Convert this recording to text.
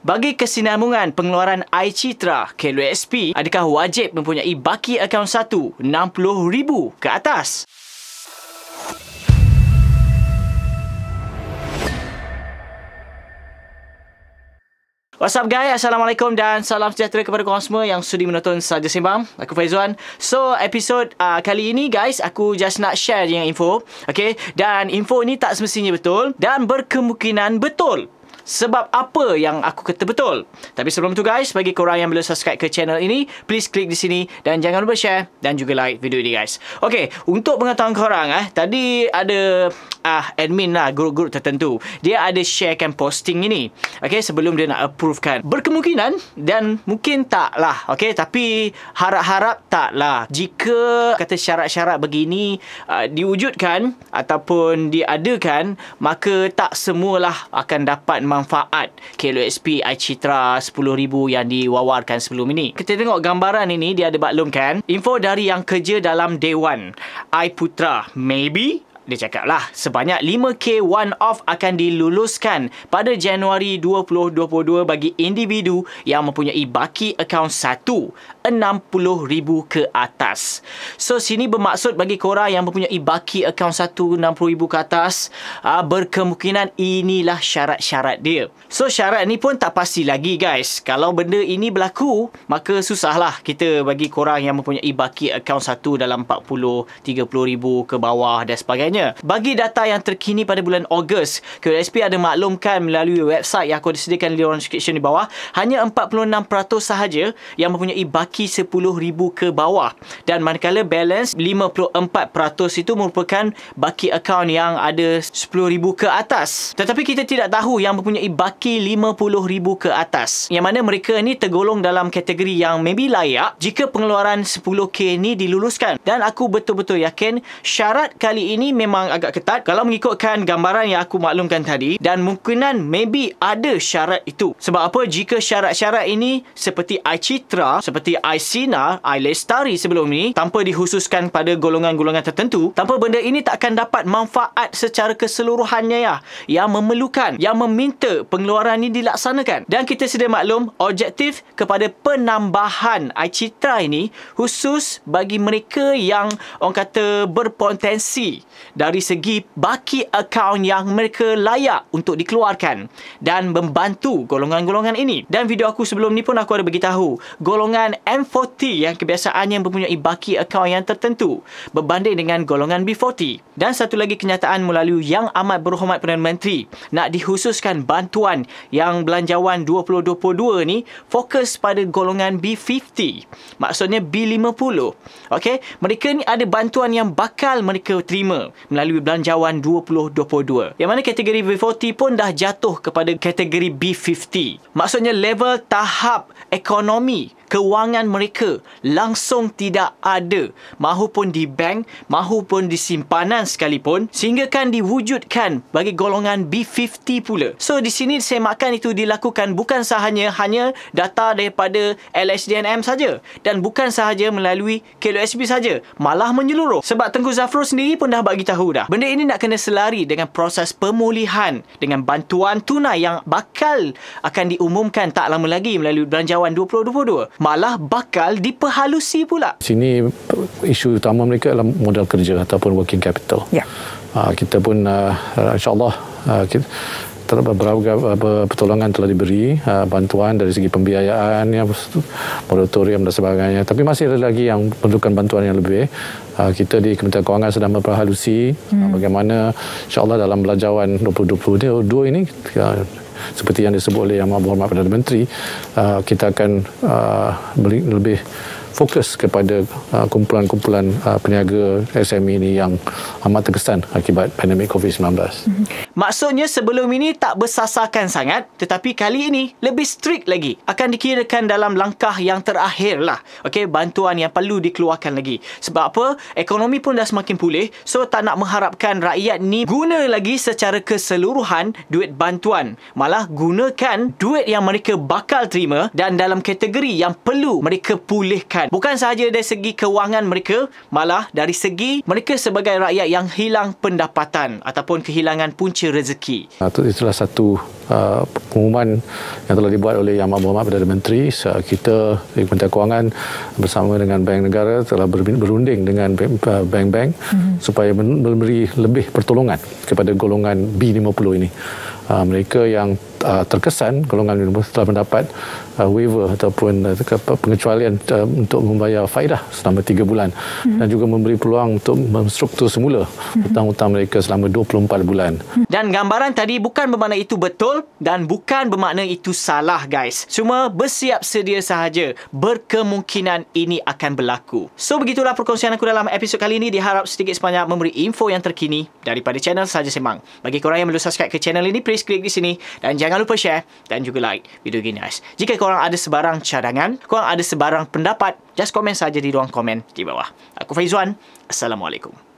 Bagi kesinambungan pengeluaran iCitra KLSP, adakah wajib mempunyai baki akaun satu enam puluh ribu ke atas? What's up guys, Assalamualaikum dan salam sejahtera kepada korang semua yang sudi menonton Saja Sembang Aku Faizwan So, episod uh, kali ini guys, aku just nak share dengan info Okay, dan info ni tak semestinya betul dan berkemungkinan betul sebab apa yang aku kata betul. Tapi sebelum tu guys, bagi korang yang belum subscribe ke channel ini, please klik di sini dan jangan lupa share dan juga like video ini guys. Okey, untuk pengetahuan korang eh, tadi ada ah admin lah guru-guru tertentu. Dia ada sharekan posting ini. Okey, sebelum dia nak approvekan. Berkemungkinan dan mungkin taklah. Okey, tapi harap-harap taklah. Jika kata syarat-syarat begini uh, diwujudkan ataupun diadakan, maka tak semualah akan dapat manfaat KLOSP iCitra 10,000 yang diwawarkan sebelum ini. Kita tengok gambaran ini, dia ada maklum kan? Info dari yang kerja dalam Dewan, iPutra. Maybe dia cakap lah, sebanyak 5K one-off akan diluluskan pada Januari 2022 bagi individu yang mempunyai baki akaun 1, 60,000 ke atas. So, sini bermaksud bagi korang yang mempunyai baki akaun 1, 60,000 ke atas, ah, berkemungkinan inilah syarat-syarat dia. So, syarat ni pun tak pasti lagi guys. Kalau benda ini berlaku, maka susahlah kita bagi korang yang mempunyai baki akaun 1 dalam 40, 30,000 ke bawah dan sebagainya sebenarnya. Bagi data yang terkini pada bulan Ogos, QSP ada maklumkan melalui website yang aku sediakan di orang description di bawah, hanya 46% sahaja yang mempunyai baki 10,000 ke bawah dan manakala balance 54% itu merupakan baki akaun yang ada 10,000 ke atas. Tetapi kita tidak tahu yang mempunyai baki 50,000 ke atas. Yang mana mereka ni tergolong dalam kategori yang maybe layak jika pengeluaran 10K ni diluluskan. Dan aku betul-betul yakin syarat kali ini memang agak ketat kalau mengikutkan gambaran yang aku maklumkan tadi dan mungkinan maybe ada syarat itu. Sebab apa jika syarat-syarat ini seperti Aichitra, seperti Aisina, Ailestari sebelum ini tanpa dihususkan pada golongan-golongan tertentu, tanpa benda ini takkan dapat manfaat secara keseluruhannya ya yang memerlukan, yang meminta pengeluaran ini dilaksanakan. Dan kita sedia maklum objektif kepada penambahan Aichitra ini khusus bagi mereka yang orang kata berpotensi dari segi baki akaun yang mereka layak untuk dikeluarkan dan membantu golongan-golongan ini. Dan video aku sebelum ni pun aku ada beritahu golongan M40 yang kebiasaannya mempunyai baki akaun yang tertentu berbanding dengan golongan B40. Dan satu lagi kenyataan melalui Yang Amat Berhormat Perdana Menteri nak dihususkan bantuan yang belanjawan 2022 ni fokus pada golongan B50. Maksudnya B50. Okey, mereka ni ada bantuan yang bakal mereka terima melalui belanjawan 2022 yang mana kategori V40 pun dah jatuh kepada kategori B50 maksudnya level tahap ekonomi kewangan mereka langsung tidak ada mahupun di bank mahupun di simpanan sekalipun sehingga kan diwujudkan bagi golongan B50 pula. So di sini semakan itu dilakukan bukan sahaja hanya data daripada LHDNM saja dan bukan sahaja melalui KLOSB saja malah menyeluruh sebab Tengku Zafro sendiri pun dah bagi tahu dah. Benda ini nak kena selari dengan proses pemulihan dengan bantuan tunai yang bakal akan diumumkan tak lama lagi melalui belanjawan 2022 malah bakal diperhalusi pula. Sini isu utama mereka adalah modal kerja ataupun working capital. Ya. Yeah. Uh, kita pun uh, insyaAllah uh, kita, beberapa pertolongan telah diberi bantuan dari segi pembiayaan ya, moratorium dan sebagainya tapi masih ada lagi yang perlukan bantuan yang lebih kita di Kementerian Kewangan sedang memperhalusi hmm. bagaimana insyaAllah dalam belajawan 2022 ini seperti yang disebut oleh Yang Maha Berhormat Perdana Menteri uh, kita akan uh, lebih fokus kepada uh, kumpulan-kumpulan uh, peniaga SME ini yang amat terkesan akibat pandemik COVID-19. Mhm. Maksudnya sebelum ini tak bersasarkan sangat tetapi kali ini lebih strict lagi akan dikirakan dalam langkah yang terakhir lah. Okey, bantuan yang perlu dikeluarkan lagi. Sebab apa? Ekonomi pun dah semakin pulih so tak nak mengharapkan rakyat ni guna lagi secara keseluruhan duit bantuan. Malah gunakan duit yang mereka bakal terima dan dalam kategori yang perlu mereka pulihkan. Bukan sahaja dari segi kewangan mereka, malah dari segi mereka sebagai rakyat yang hilang pendapatan ataupun kehilangan punca rezeki. Ah, Itu adalah satu uh, pengumuman yang telah dibuat oleh Yang Mahmud Berhormat Perdana Menteri. Kita di Kementerian Kewangan bersama dengan Bank Negara telah berunding dengan ah, bank-bank mm-hmm. supaya memberi lebih pertolongan kepada golongan B50 ini. Uh, mereka yang uh, terkesan golongan universiti telah mendapat uh, waiver ataupun uh, pengecualian uh, untuk membayar faedah selama 3 bulan mm-hmm. dan juga memberi peluang untuk memstruktur semula hmm. hutang-hutang mereka selama 24 bulan. Hmm. Dan gambaran tadi bukan bermakna itu betul dan bukan bermakna itu salah guys. Cuma bersiap sedia sahaja berkemungkinan ini akan berlaku. So begitulah perkongsian aku dalam episod kali ini diharap sedikit sebanyak memberi info yang terkini daripada channel Saja Semang. Bagi korang yang belum subscribe ke channel ini please klik di sini dan jangan jangan lupa share dan juga like video gini guys. Jika korang ada sebarang cadangan, korang ada sebarang pendapat, just komen saja di ruang komen di bawah. Aku Faizwan, Assalamualaikum.